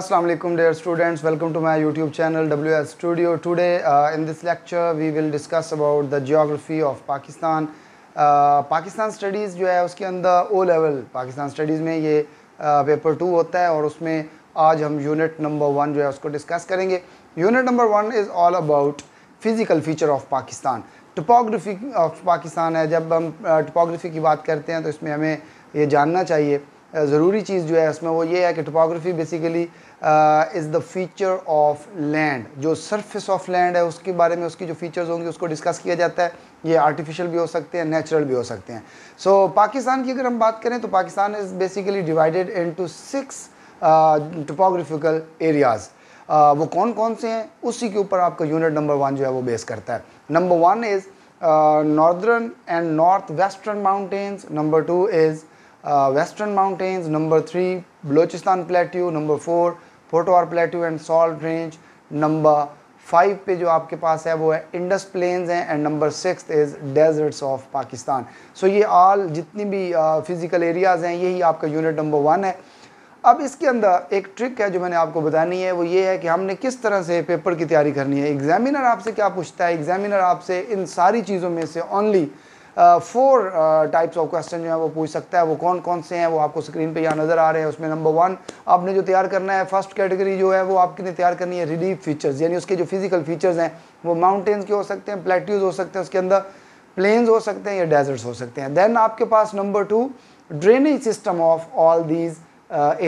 Assalamu alaikum dear students welcome to my youtube channel WS studio today uh, in this lecture we will discuss about the geography of Pakistan Pakistan uh, studies जो है उसके अंदर O level Pakistan studies में ये paper uh, to होता है और उसमें आज हम यूनिट नंबर वन जो है उसको डिस्कस करेंगे unit number one is all about physical feature of Pakistan topography of Pakistan है जब हम टोपोग्राफी uh, की बात करते हैं तो इसमें हमें ये जानना चाहिए ज़रूरी चीज़ जो है इसमें वो ये है कि topography basically is the feature of land जो सरफेस ऑफ लैंड है उसके बारे में उसकी जो फीचर्स होंगी उसको डिस्कस किया जाता है ये आर्टिफिशियल भी हो सकते हैं नेचुरल भी हो सकते हैं सो so, पाकिस्तान की अगर हम बात करें तो Pakistan is basically divided into six topographical areas वो कौन कौन से हैं उसी के ऊपर आपका यूनिट नंबर वन जो है वो बेस करता है number one is northern and north western mountains number two is western mountains number three Balochistan plateau number four फोटो और and salt range number five पे जो आपके पास है वो है इंडस प्लेन्स हैं and number six is deserts of Pakistan so ये ऑल जितनी भी फिज़िकल एरियाज़ हैं यही आपका यूनिट नंबर वन है अब इसके अंदर एक ट्रिक है जो मैंने आपको बतानी है वो ये है कि हमने किस तरह से पेपर की तैयारी करनी है एग्जामिनर आपसे क्या पूछता है एग्जामिनर आपसे इन सारी चीज़ों में से only four types of question जो है वो पूछ सकता है वो कौन कौन से हैं वो आपको स्क्रीन पे यहाँ नज़र आ रहे हैं उसमें नंबर वन आपने जो तैयार करना है फर्स्ट कैटेगरी जो है वो आपने तैयार करनी है रिलीफ फीचर्स यानी उसके जो फिजिकल फीचर्स हैं वो माउंटेन्स के हो सकते हैं प्लेट्यूज हो सकते हैं उसके अंदर प्लेन्स हो सकते हैं या डेजर्ट्स हो सकते हैं देन आपके पास number two drainage system of all these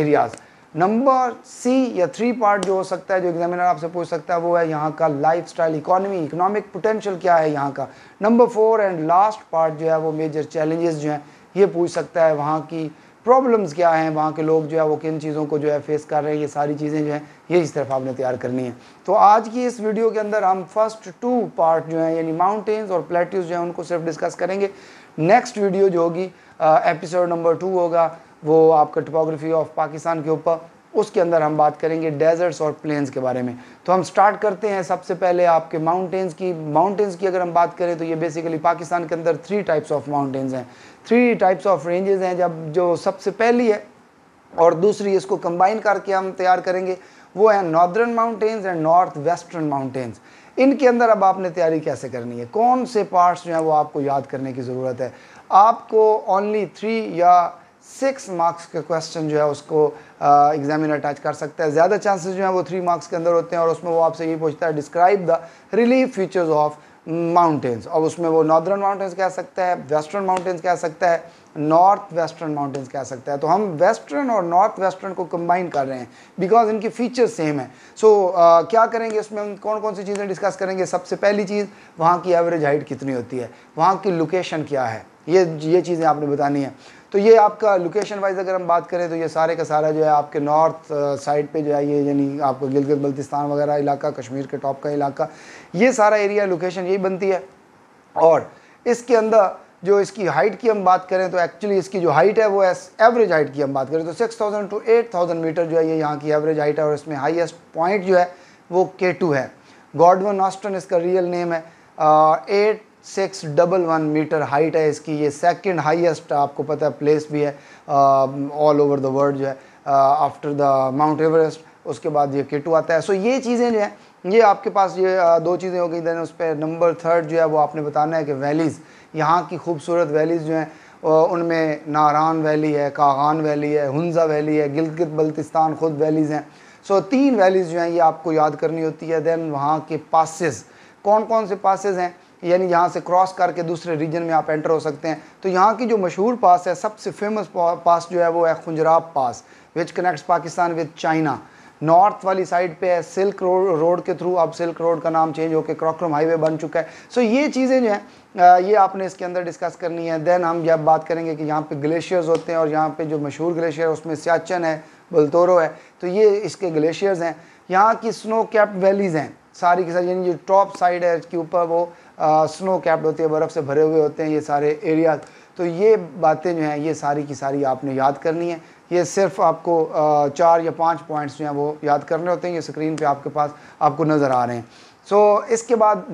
areas number C या थ्री पार्ट जो हो सकता है जो एग्जामिनर आपसे पूछ सकता है वो है यहाँ का life style economy economic potential क्या है यहाँ का number four and last part जो है वो मेजर चैलेंजेस जो हैं ये पूछ सकता है वहाँ की प्रॉब्लम्स क्या हैं वहाँ के लोग जो है वो किन चीज़ों को जो है फेस कर रहे हैं ये सारी चीज़ें जो हैं ये इस तरफ आपने तैयार करनी है तो आज की इस वीडियो के अंदर हम फर्स्ट टू पार्ट जो हैं यानी माउंटेन्स और प्लेट्यूज जो हैं उनको सिर्फ डिस्कस करेंगे नेक्स्ट वीडियो जो होगी एपिसोड नंबर टू होगा वो आपका टोपोग्राफी ऑफ पाकिस्तान के ऊपर उसके अंदर हम बात करेंगे डेजर्ट्स और प्लेन्स के बारे में तो हम स्टार्ट करते हैं सबसे पहले आपके माउंटेन्स की माउंटेन्स की अगर हम बात करें तो ये बेसिकली पाकिस्तान के अंदर थ्री टाइप्स ऑफ माउंटेन्स हैं थ्री टाइप्स ऑफ रेंजेस हैं जब जो सबसे पहली है और दूसरी इसको कंबाइन करके हम तैयार करेंगे वो है northern mountains and north western mountains इनके अंदर अब आपने तैयारी कैसे करनी है कौन से पार्ट्स जो हैं वो आपको याद करने की ज़रूरत है आपको ओनली थ्री या सिक्स मार्क्स के क्वेश्चन जो है उसको एग्जामिनर टच कर सकता है ज़्यादा चांसेस जो हैं वो थ्री मार्क्स के अंदर होते हैं और उसमें वो आपसे ये पूछता है describe the relief features of mountains और उसमें वो नॉर्दर्न माउंटेन्स कह सकता है वेस्टर्न माउंटेन्स कह सकता है नॉर्थ वेस्टर्न माउंटेन्स कह सकता है तो हम वेस्टर्न और नॉर्थ वेस्टर्न को कंबाइन कर रहे हैं बिकॉज इनकी फीचर्स सेम है सो so, uh, क्या करेंगे इसमें हम कौन कौन सी चीज़ें डिस्कस करेंगे सबसे पहली चीज़ वहाँ की एवरेज हाइट कितनी होती है वहाँ की लोकेशन क्या है ये ये चीज़ें आपने बतानी है तो ये आपका लोकेशन वाइज अगर हम बात करें तो ये सारे का सारा जो है आपके नॉर्थ साइड uh, पे जो है ये यानी आपका गिलगित बल्तिस्तान वगैरह इलाका कश्मीर के टॉप का इलाका ये सारा एरिया लोकेशन यही बनती है और इसके अंदर जो इसकी हाइट की हम बात करें तो एक्चुअली इसकी जो हाइट है वो एवरेज हाइट की हम बात करें तो सिक्स टू एट मीटर जो है ये यहाँ की एवरेज हाइट है और इसमें हाइस्ट पॉइंट जो है वो के है गॉडवन ऑस्टन इसका रियल नेम है eight uh, six double one metre height है इसकी ये सेकंड हाईएस्ट आपको पता है प्लेस भी है ऑल ओवर द वर्ल्ड जो है आफ्टर द माउंट एवरेस्ट उसके बाद ये केटू आता है सो ये चीज़ें जो है ये आपके पास ये दो चीज़ें हो गई दैन उस पर नंबर थर्ड जो है वो आपने बताना है कि वैलीज़ यहाँ की खूबसूरत वैलीज़ जो हैं उनमें नारान वैली है कागान वैली है हंजा वैली है गिलगित बल्तिस्तान खुद वैलीज़ हैं सो so, तीन वैलीज़ जो हैं ये आपको याद करनी होती है दैन वहाँ के पासिस कौन कौन से पासिस हैं यानी यहाँ से क्रॉस करके दूसरे रीजन में आप एंटर हो सकते हैं तो यहाँ की जो मशहूर पास है सबसे फेमस पास जो है वो है Khunjerab pass which connects Pakistan with China north वाली साइड पे है सिल्क रोड रोड के थ्रू अब सिल्क रोड का नाम चेंज होकर क्रॉक्रम हाईवे बन चुका है सो so, ये चीज़ें जो हैं ये आपने इसके अंदर डिस्कस करनी है देन हम जब बात करेंगे कि यहाँ पे ग्लेशियर्स होते हैं और यहाँ पे जो मशहूर ग्लेशियर है उसमें सियाचन है बलतोरो है तो ये इसके ग्लेशियर्स हैं यहाँ की स्नो कैप्ड वैलीज़ हैं सारी की सारी यानी जो टॉप साइड है इसके ऊपर वो स्नो कैप्ड होती है बर्फ़ से भरे हुए होते हैं ये सारे एरियाज तो ये बातें जो हैं ये सारी की सारी आपने याद करनी है ये सिर्फ आपको चार या पाँच पॉइंट्स जो हैं वो याद करने होते हैं ये स्क्रीन पे आपके पास आपको नज़र आ रहे हैं सो so, इसके बाद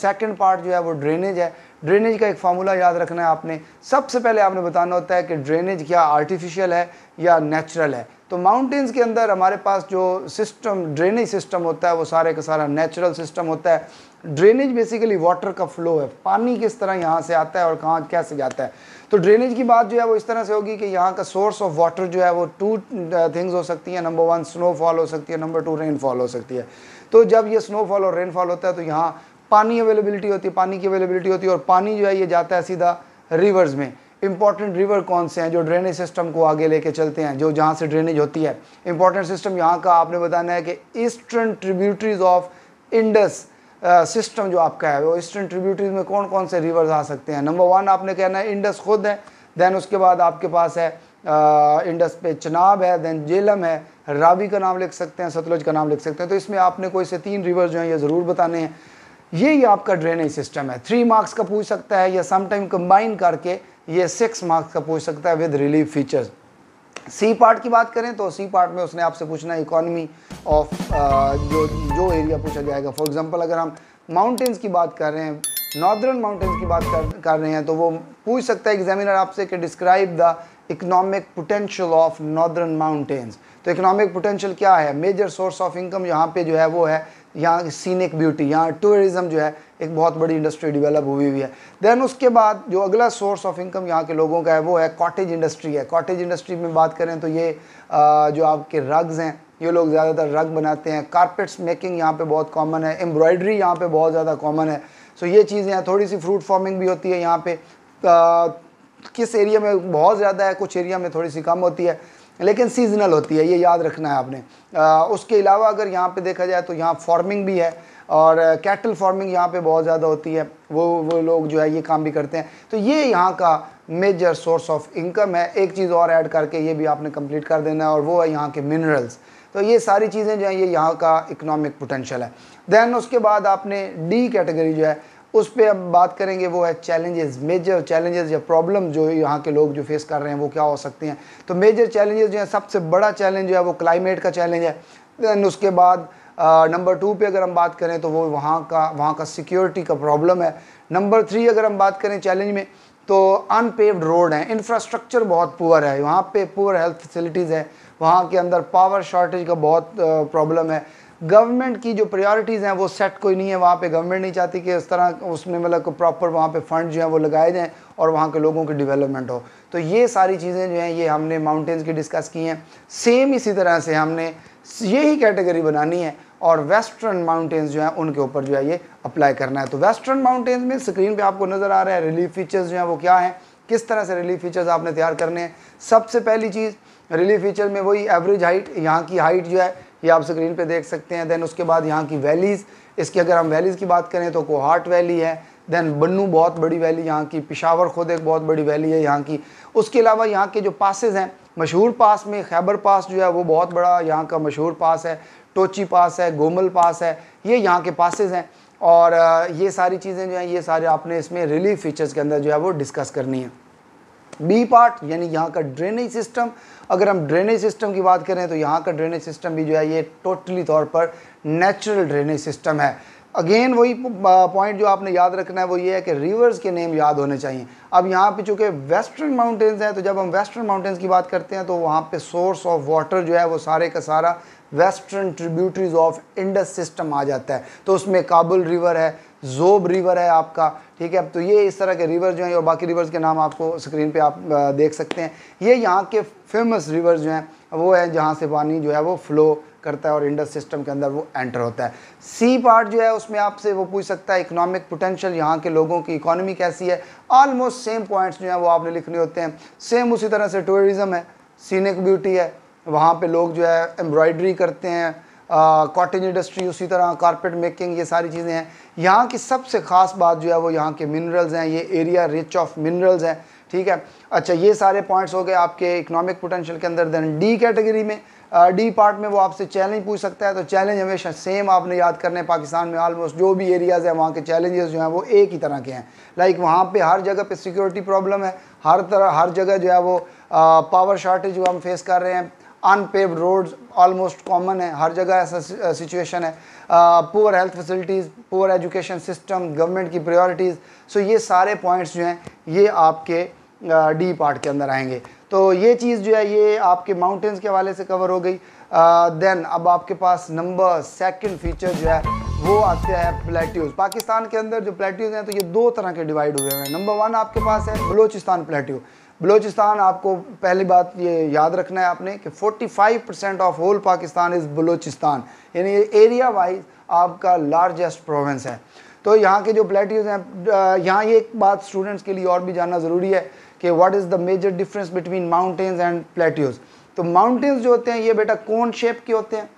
सेकंड पार्ट जो है वो ड्रेनेज है ड्रेनेज का एक फार्मूला याद रखना है आपने सबसे पहले आपने बताना होता है कि ड्रेनेज क्या आर्टिफिशियल है या नेचुरल है तो माउंटेन्स के अंदर हमारे पास जो सिस्टम ड्रेनेज सिस्टम होता है वो सारे का सारा नेचुरल सिस्टम होता है ड्रेनेज बेसिकली वाटर का फ्लो है पानी किस तरह यहाँ से आता है और कहाँ कैसे जाता है तो ड्रेनेज की बात जो है वो इस तरह से होगी कि यहाँ का सोर्स ऑफ वाटर जो है वो टू थिंग्स uh, हो सकती हैं नंबर वन स्नोफॉल हो सकती है नंबर टू रेनफॉल हो सकती है तो जब ये स्नोफॉल और रेनफॉल होता है तो यहाँ पानी अवेलेबिलिटी होती है पानी की अवेलेबिलिटी होती है और पानी जो है ये जाता है सीधा रिवर्स में इंपॉर्टेंट रिवर कौन से हैं जो ड्रेनेज सिस्टम को आगे लेके चलते हैं जो जहाँ से ड्रेनेज होती है इंपॉर्टेंट सिस्टम यहाँ का आपने बताना है कि eastern tributaries of Indus system जो आपका है वो ईस्टर्न ट्रिब्यूटरीज में कौन कौन से रिवर्स आ सकते हैं नंबर वन आपने कहना है इंडस खुद है दैन उसके बाद आपके पास है आ, इंडस पे चनाब है दैन जेलम है रावी का नाम लिख सकते हैं सतलुज का नाम लिख सकते हैं तो इसमें आपने कोई से तीन रिवर्स जो हैं ये ज़रूर बताने हैं ये ही आपका ड्रेनेज सिस्टम है थ्री मार्क्स का पूछ सकता है या समटाइम कंबाइन करके ये सिक्स मार्क्स का पूछ सकता है with relief features C part की बात करें तो सी पार्ट में उसने आपसे पूछना है इकोनॉमी ऑफ uh, जो जो एरिया पूछा जाएगा फॉर एग्जांपल अगर हम माउंटेन्स की बात कर रहे हैं नॉर्दर्न माउंटेन्स की बात कर कर रहे हैं तो वो पूछ सकता है एग्जामिनर आपसे कि describe the economic potential of northern mountains तो इकोनॉमिक पोटेंशियल क्या है मेजर सोर्स ऑफ इनकम यहाँ पे जो है वो है यहाँ सीनिक ब्यूटी यहाँ टूरिज़्म जो है एक बहुत बड़ी इंडस्ट्री डेवलप हुई हुई है देन उसके बाद जो अगला सोर्स ऑफ इनकम यहाँ के लोगों का है वो है कॉटेज इंडस्ट्री है कॉटेज इंडस्ट्री में बात करें तो ये आ, जो आपके रग्स हैं ये लोग ज़्यादातर रग बनाते हैं कारपेट्स मेकिंग यहाँ पे बहुत कॉमन है एम्ब्रॉयडरी यहाँ पे बहुत ज़्यादा कॉमन है सो ये चीज़ें हैं थोड़ी सी फ्रूट फार्मिंग भी होती है यहाँ पे किस एरिया में बहुत ज़्यादा है कुछ एरिया में थोड़ी सी कम होती है लेकिन सीजनल होती है ये याद रखना है आपने आ, उसके अलावा अगर यहाँ पे देखा जाए तो यहाँ फार्मिंग भी है और कैटल फार्मिंग यहाँ पे बहुत ज़्यादा होती है वो वो लोग जो है ये काम भी करते हैं तो ये यहाँ का मेजर सोर्स ऑफ इनकम है एक चीज़ और ऐड करके ये भी आपने कम्प्लीट कर देना है और वो है यहाँ के मिनरल्स तो ये सारी चीज़ें जो हैं ये यहाँ का इकोनॉमिक पोटेंशल है दैन उसके बाद आपने डी कैटेगरी जो है उस पर अब बात करेंगे वो है चैलेंजेस मेजर चैलेंजेस या प्रॉब्लम जो यहाँ के लोग जो फेस कर रहे हैं वो क्या हो सकते हैं तो मेजर चैलेंजेस जो है सबसे बड़ा चैलेंज जो है वो क्लाइमेट का चैलेंज है दैन उसके बाद नंबर टू पे अगर हम बात करें तो वो वहाँ का वहाँ का सिक्योरिटी का प्रॉब्लम है नंबर थ्री अगर हम बात करें चैलेंज में तो अनपेव्ड रोड हैं इंफ्रास्ट्रक्चर बहुत पुअर है वहाँ पे पुअर हेल्थ फैसिलिटीज़ है वहाँ के अंदर पावर शॉर्टेज का बहुत प्रॉब्लम है गवर्नमेंट की जो प्रायोरिटीज़ हैं वो सेट कोई नहीं है वहाँ पे गवर्नमेंट नहीं चाहती कि इस तरह उसमें मतलब प्रॉपर वहाँ पे फंड जो हैं वो लगाए जाएँ और वहाँ के लोगों की डेवलपमेंट हो तो ये सारी चीज़ें जो हैं ये हमने माउंटेंस की डिस्कस की हैं सेम इसी तरह से हमने यही कैटेगरी बनानी है और वेस्टर्न माउंटेन्स जो हैं उनके ऊपर जो है ये अप्लाई करना है तो वेस्टर्न माउंटेन्स में स्क्रीन पर आपको नज़र आ रहा है रिलीफ फीचर्स जो हैं वो क्या हैं किस तरह से रिलीफ फीचर्स आपने तैयार करने हैं सबसे पहली चीज़ रिलीफ फीचर में वही एवरेज हाइट यहाँ की हाइट जो है ये आप स्क्रीन पे देख सकते हैं देन उसके बाद यहाँ की वैलीज़ इसकी अगर हम वैलीज़ की बात करें तो कोहाट वैली है देन बन्नू बहुत बड़ी वैली यहाँ की पिशावर खुद एक बहुत बड़ी वैली है यहाँ की उसके अलावा यहाँ के जो पासेज हैं मशहूर पास में खैबर पास जो है वो बहुत बड़ा यहाँ का मशहूर पास है टोची पास है गोमल पास है ये यहाँ के पासेज हैं और ये सारी चीज़ें जो हैं ये सारे आपने इसमें रिलीफ फीचर्स के अंदर जो है वो डिस्कस करनी है बी पार्ट यानी यहाँ का ड्रेनेज सिस्टम अगर हम ड्रेनेज सिस्टम की बात करें तो यहाँ का ड्रेनेज सिस्टम भी जो है ये टोटली तौर पर नेचुरल ड्रेनेज सिस्टम है अगेन वही पॉइंट जो आपने याद रखना है वो ये है कि रिवर्स के नेम याद होने चाहिए अब यहाँ पे चूँकि वेस्टर्न माउंटेन्स हैं तो जब हम वेस्टर्न माउंटेन्स की बात करते हैं तो वहाँ पे सोर्स ऑफ वाटर जो है वो सारे का सारा western tributaries of Indus system आ जाता है तो उसमें काबुल रिवर है जोब रिवर है आपका ठीक है अब तो ये इस तरह के रिवर जो हैं और बाकी रिवर्स के नाम आपको स्क्रीन पे आप देख सकते हैं ये यहाँ के फेमस रिवर जो हैं वो है जहाँ से पानी जो है वो फ्लो करता है और इंडस सिस्टम के अंदर वो एंटर होता है सी पार्ट जो है उसमें आपसे वो पूछ सकता है इकोनॉमिक पोटेंशियल यहाँ के लोगों की इकोनॉमी कैसी है ऑलमोस्ट सेम पॉइंट्स जो हैं वो आपने लिखने होते हैं सेम उसी तरह से टूरिज़्म है सीनिक ब्यूटी है वहाँ पे लोग जो है एम्ब्रॉयडरी करते हैं कॉटन इंडस्ट्री उसी तरह कारपेट मेकिंग ये सारी चीज़ें हैं यहाँ की सबसे ख़ास बात जो है वो यहाँ के मिनरल्स हैं ये एरिया रिच ऑफ मिनरल्स हैं ठीक है अच्छा ये सारे पॉइंट्स हो गए आपके इकोनॉमिक पोटेंशियल के अंदर देन डी कैटेगरी में डी पार्ट में वो आपसे चैलेंज पूछ सकता है तो चैलेंज हमेशा सेम आपने याद करने पाकिस्तान में ऑलमोस्ट जो भी एरियाज़ हैं वहाँ के चैलेंजेस जो हैं वो एक ही तरह के हैं लाइक वहाँ पे हर जगह पे सिक्योरिटी प्रॉब्लम है हर तरह हर जगह जो है वो पावर शॉर्टेज हम फेस कर रहे हैं अनपेव्ड रोड्स ऑलमोस्ट कॉमन है हर जगह ऐसा सिचुएशन है poor health facilities poor education system government की प्रायोरिटीज़ सो ये सारे पॉइंट्स जो हैं ये आपके डी uh, पार्ट के अंदर आएंगे तो ये चीज़ जो है ये आपके माउंटेंस के हवाले से कवर हो गई देन uh, अब आपके पास नंबर सेकंड फीचर जो है वो आते हैं प्लेट्यूज पाकिस्तान के अंदर जो प्लेट्यूज हैं तो ये दो तरह के डिवाइड हुए हैं नंबर वन आपके पास है बलोचिस्तान प्लेट्यू बलूचिस्तान आपको पहली बात ये याद रखना है आपने कि 45 percent of whole Pakistan is Balochistan यानी एरिया वाइज आपका लार्जेस्ट प्रोवेंस है तो यहाँ के जो प्लेटियोज हैं यहाँ ये एक बात स्टूडेंट्स के लिए और भी जानना ज़रूरी है कि what is the major difference between mountains and plateaus तो माउंटेन्स जो होते हैं ये बेटा कौन शेप के होते हैं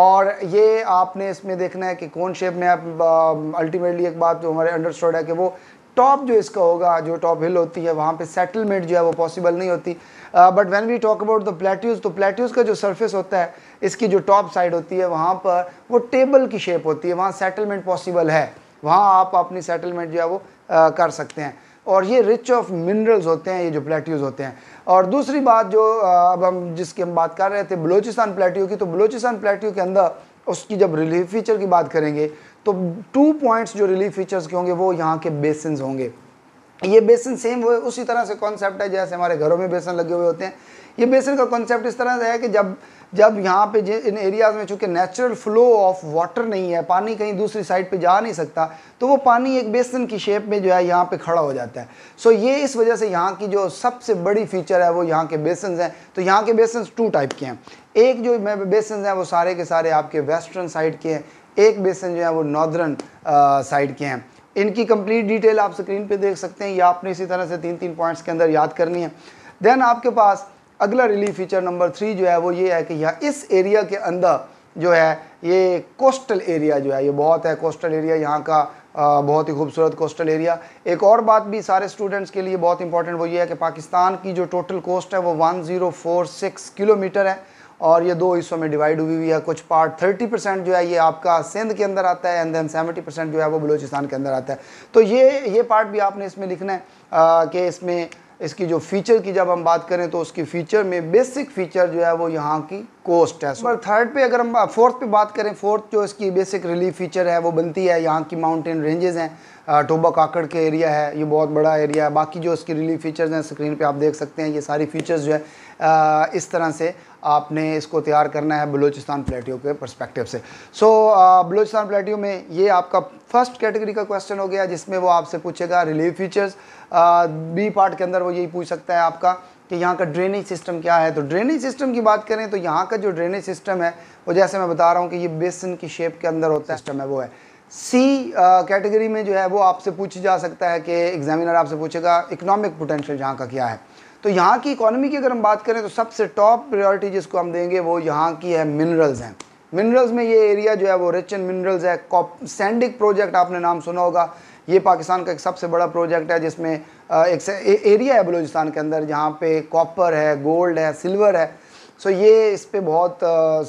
और ये आपने इसमें देखना है कि कौन शेप में आप अल्टीमेटली एक बात जो हमारे अंडरस्टूड है कि वो टॉप जो इसका होगा जो टॉप हिल होती है वहाँ पे सेटलमेंट जो है वो पॉसिबल नहीं होती but when we talk about the plateaus तो प्लेट्यूज का जो सरफेस होता है इसकी जो टॉप साइड होती है वहाँ पर वो टेबल की शेप होती है वहाँ सेटलमेंट पॉसिबल है वहाँ आप अपनी सेटलमेंट जो है वो आ, uh, कर सकते हैं और ये रिच ऑफ मिनरल्स होते हैं ये जो प्लेट्यूज होते हैं और दूसरी बात जो uh, अब हम जिसकी हम बात कर रहे थे बलोचिस्तान प्लेट्यू की तो बलोचिस्तान प्लेट्यू के अंदर उसकी जब रिलीफ फीचर की बात करेंगे तो टू पॉइंट्स जो रिलीफ फीचर्स के होंगे वो यहाँ के बेसन होंगे ये बेसन सेम वो उसी तरह से कॉन्सेप्ट है जैसे हमारे घरों में बेसन लगे हुए होते हैं ये बेसन का कॉन्सेप्ट इस तरह से है कि जब जब यहाँ पे इन एरियाज़ में चूंकि नेचुरल फ्लो ऑफ वाटर नहीं है पानी कहीं दूसरी साइड पे जा नहीं सकता तो वो पानी एक बेसन की शेप में जो है यहाँ पे खड़ा हो जाता है सो so ये इस वजह से यहाँ की जो सबसे बड़ी फीचर है वो यहाँ के बेसन हैं तो यहाँ के बेसन टू टाइप के हैं एक जो बेसन हैं वो सारे के सारे आपके वेस्टर्न साइड के हैं एक बेसन जो है वो नॉर्दर्न साइड के हैं इनकी कंप्लीट डिटेल आप स्क्रीन पे देख सकते हैं या आपने इसी तरह से तीन तीन पॉइंट्स के अंदर याद करनी है देन आपके पास अगला रिलीफ फीचर नंबर थ्री जो है वो ये है कि यह इस एरिया के अंदर जो है ये कोस्टल एरिया जो है ये बहुत है कोस्टल एरिया यहाँ का आ, बहुत ही खूबसूरत कोस्टल एरिया एक और बात भी सारे स्टूडेंट्स के लिए बहुत इंपॉर्टेंट वो ये है कि पाकिस्तान की जो टोटल कोस्ट है वो 1046 किलोमीटर है और ये दो हिस्सों में डिवाइड हुई हुई है कुछ पार्ट 30 परसेंट जो है ये आपका सिंध के अंदर आता है एंड देन 70 परसेंट जो है वो बलूचिस्तान के अंदर आता है तो ये ये पार्ट भी आपने इसमें लिखना है कि इसमें इसकी जो फीचर की जब हम बात करें तो उसकी फीचर में बेसिक फीचर जो है वो यहाँ की कोस्ट है और थर्ड पे अगर हम फोर्थ पे बात करें फोर्थ जो इसकी बेसिक रिलीफ फीचर है वो बनती है यहाँ की माउंटेन रेंजेस हैं टोबा काकड़ के एरिया है ये बहुत बड़ा एरिया है बाकी जो इसकी रिलीफ फीचर्स हैं स्क्रीन पे आप देख सकते हैं ये सारी फीचर्स जो है इस तरह से आपने इसको तैयार करना है बलूचिस्तान प्लेटियो के परस्पेक्टिव से सो so, बलूचिस्तान प्लेटियो में ये आपका फर्स्ट कैटेगरी का क्वेश्चन हो गया जिसमें वो आपसे पूछेगा रिलीफ फीचर्स बी पार्ट के अंदर वो यही पूछ सकता है आपका कि यहाँ का ड्रेनेज सिस्टम क्या है तो ड्रेनेज सिस्टम की बात करें तो यहाँ का जो ड्रेनेज सिस्टम है वो जैसे मैं बता रहा हूँ कि ये बेसन की शेप के अंदर होता है सिस्टम है वो है सी कैटेगरी में जो है वो आपसे पूछ जा सकता है कि एग्जामिनर आपसे पूछेगा इकोनॉमिक पोटेंशियल यहाँ का क्या है तो यहाँ की इकोनॉमी की अगर हम बात करें तो सबसे टॉप प्रायोरिटी जिसको हम देंगे वो यहाँ की है मिनरल्स हैं मिनरल्स में ये एरिया जो है वो रिच इन मिनरल्स है सैंडिक प्रोजेक्ट आपने नाम सुना होगा ये पाकिस्तान का एक सबसे बड़ा प्रोजेक्ट है जिसमें एक ए, एरिया है बलूचिस्तान के अंदर जहाँ पे कॉपर है गोल्ड है सिल्वर है सो ये इस पर बहुत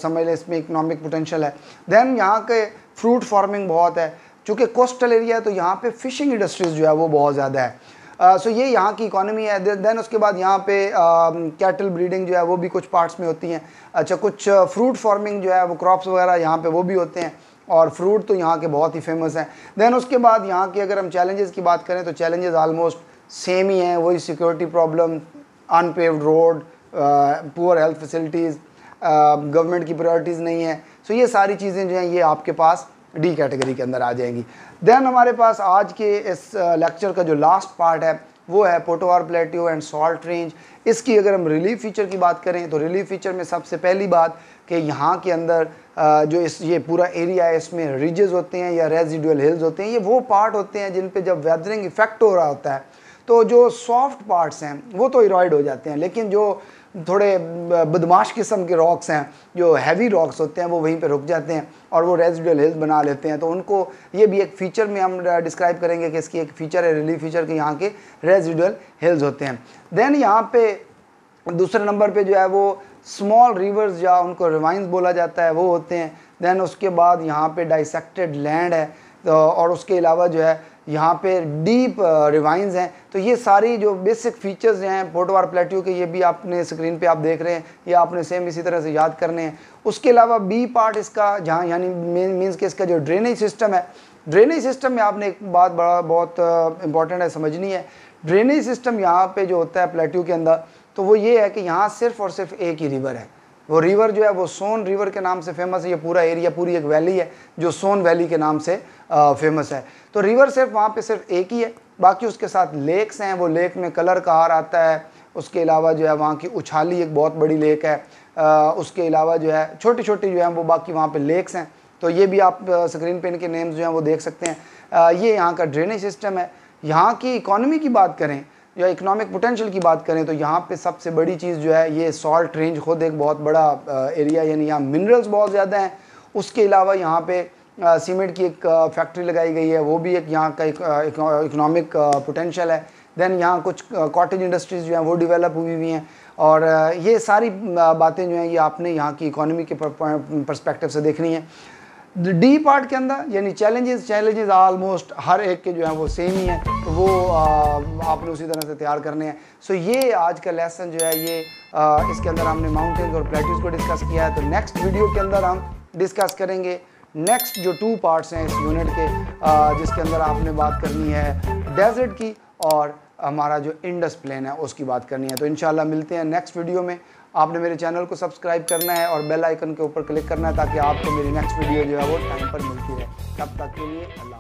समझ लें इसमें इकोनॉमिक पोटेंशियल है देन यहाँ के फ्रूट फार्मिंग बहुत है चूँकि कोस्टल एरिया है तो यहाँ पे फ़िशिंग इंडस्ट्रीज़ जो है वो बहुत ज़्यादा है सो uh, ये यहाँ की इकोनॉमी है देन उसके बाद यहाँ पे कैटल um, ब्रीडिंग जो है वो भी कुछ पार्ट्स में होती हैं अच्छा कुछ फ्रूट uh, फार्मिंग जो है वो क्रॉप्स वगैरह यहाँ पे वो भी होते हैं और फ्रूट तो यहाँ के बहुत ही फेमस हैं देन उसके बाद यहाँ के अगर हम चैलेंजेस की बात करें तो चैलेंजेस आलमोस्ट सेम ही हैं वही security problem unpaved road poor health facilities government की प्रायोरिटीज़ नहीं है सो so ये सारी चीज़ें जो हैं ये आपके पास डी कैटेगरी के अंदर आ जाएंगी देन हमारे पास आज के इस लेक्चर का जो लास्ट पार्ट है वो है Potwar plateau and salt range इसकी अगर हम रिलीफ फीचर की बात करें तो रिलीफ फीचर में सबसे पहली बात कि यहाँ के अंदर जो इस ये पूरा एरिया है इसमें रिजेज होते हैं या रेजिडुअल हिल्स होते हैं ये वो पार्ट होते हैं जिन पे जब वेदरिंग इफेक्ट हो रहा होता है तो जो सॉफ्ट पार्ट्स हैं वो तो इरॉइड हो जाते हैं लेकिन जो थोड़े बदमाश किस्म के रॉक्स हैं जो हैवी रॉक्स होते हैं वो वहीं पर रुक जाते हैं और वो रेजिडल हिल्स बना लेते हैं तो उनको ये भी एक फ़ीचर में हम डिस्क्राइब करेंगे कि इसकी एक फ़ीचर है रिलीफ फीचर के यहाँ के रेजिडल हिल्स होते हैं देन यहाँ पे दूसरे नंबर पे जो है वो स्मॉल रिवर्स या उनको रिवाइंस बोला जाता है वो होते हैं दैन उसके बाद यहाँ पर डाइसेक्टेड लैंड है तो और उसके अलावा जो है यहाँ पे डीप रिवाइंस uh, हैं तो ये सारी जो बेसिक फीचर्स हैं पोटवार और प्लेट्यू के ये भी आपने स्क्रीन पे आप देख रहे हैं ये आपने सेम इसी तरह से याद करने हैं उसके अलावा बी पार्ट इसका जहाँ यानी मीन्स के इसका जो ड्रेनेज सिस्टम है ड्रेनेज सिस्टम में आपने एक बात बड़ा बहुत इंपॉर्टेंट uh, है समझनी है ड्रेनेज सिस्टम यहाँ पर जो होता है प्लेट्यू के अंदर तो वो ये है कि यहाँ सिर्फ और सिर्फ एक ही रिवर है वो रिवर जो है वो सोन रिवर के नाम से फेमस है ये पूरा एरिया पूरी एक वैली है जो सोन वैली के नाम से आ, फेमस है तो रिवर सिर्फ वहाँ पे सिर्फ एक ही है बाकी उसके साथ लेक्स हैं वो लेक में कलर कहार आता है उसके अलावा जो है वहाँ की उछाली एक बहुत बड़ी लेक है आ, उसके अलावा जो है छोटी छोटी जो है वो बाकी वहाँ पर लेक्स हैं तो ये भी आप स्क्रीन पर इनके नेम्स जो हैं वो देख सकते हैं आ, ये यहाँ का ड्रेनेज सिस्टम है यहाँ की इकॉनमी की बात करें या इकोनॉमिक पोटेंशियल की बात करें तो यहाँ पे सबसे बड़ी चीज़ जो है ये सॉल्ट रेंज खुद एक बहुत बड़ा एरिया यानी यहाँ मिनरल्स बहुत ज़्यादा हैं उसके अलावा यहाँ पे सीमेंट की एक फैक्ट्री लगाई गई है वो भी एक यहाँ का इकोनॉमिक पोटेंशियल है देन यहाँ कुछ कॉटेज इंडस्ट्रीज़ जो हैं वो डिवेलप हुई हुई हैं और ये सारी बातें जो हैं ये आपने यहाँ की इकोनॉमी के परस्पेक्टिव से देखनी है डी पार्ट के अंदर यानी चैलेंजेस चैलेंजेस ऑलमोस्ट हर एक के जो है वो सेम ही है तो वो आ, आपने उसी तरह से तैयार करने हैं सो ये आज का लेसन जो है ये आ, इसके अंदर हमने माउंटेन्स और प्लेट्यूज को डिस्कस किया है तो नेक्स्ट वीडियो के अंदर हम डिस्कस करेंगे नेक्स्ट जो टू पार्ट्स हैं इस यूनिट के आ, जिसके अंदर आपने बात करनी है डेजर्ट की और हमारा जो इंडस प्लेन है उसकी बात करनी है तो इन मिलते हैं नेक्स्ट वीडियो में आपने मेरे चैनल को सब्सक्राइब करना है और बेल आइकन के ऊपर क्लिक करना है ताकि आपको मेरी नेक्स्ट वीडियो जो है वो टाइम पर मिलती रहे तब तक के लिए